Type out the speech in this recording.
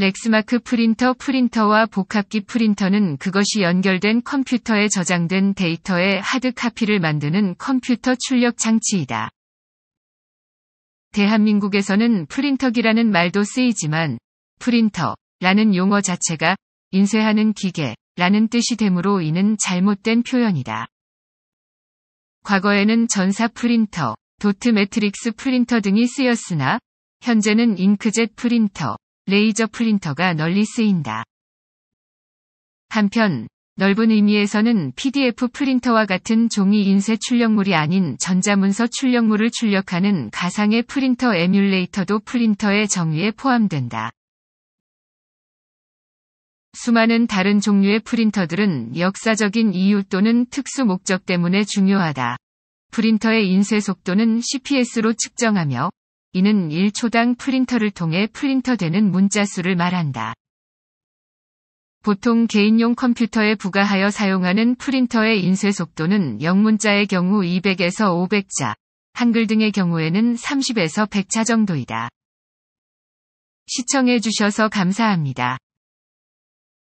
렉스마크 프린터 프린터와 복합기 프린터는 그것이 연결된 컴퓨터에 저장된 데이터의 하드카피를 만드는 컴퓨터 출력 장치이다. 대한민국에서는 프린터기라는 말도 쓰이지만 프린터라는 용어 자체가 인쇄하는 기계라는 뜻이 되므로 이는 잘못된 표현이다. 과거에는 전사 프린터, 도트 매트릭스 프린터 등이 쓰였으나 현재는 잉크젯 프린터, 레이저 프린터가 널리 쓰인다. 한편, 넓은 의미에서는 PDF 프린터와 같은 종이 인쇄 출력물이 아닌 전자문서 출력물을 출력하는 가상의 프린터 에뮬레이터도 프린터의 정의에 포함된다. 수많은 다른 종류의 프린터들은 역사적인 이유 또는 특수 목적 때문에 중요하다. 프린터의 인쇄 속도는 CPS로 측정하며 이는 1초당 프린터를 통해 프린터되는 문자수를 말한다. 보통 개인용 컴퓨터에 부가하여 사용하는 프린터의 인쇄 속도는 영문자의 경우 200에서 500자, 한글 등의 경우에는 30에서 100자 정도이다. 시청해주셔서 감사합니다.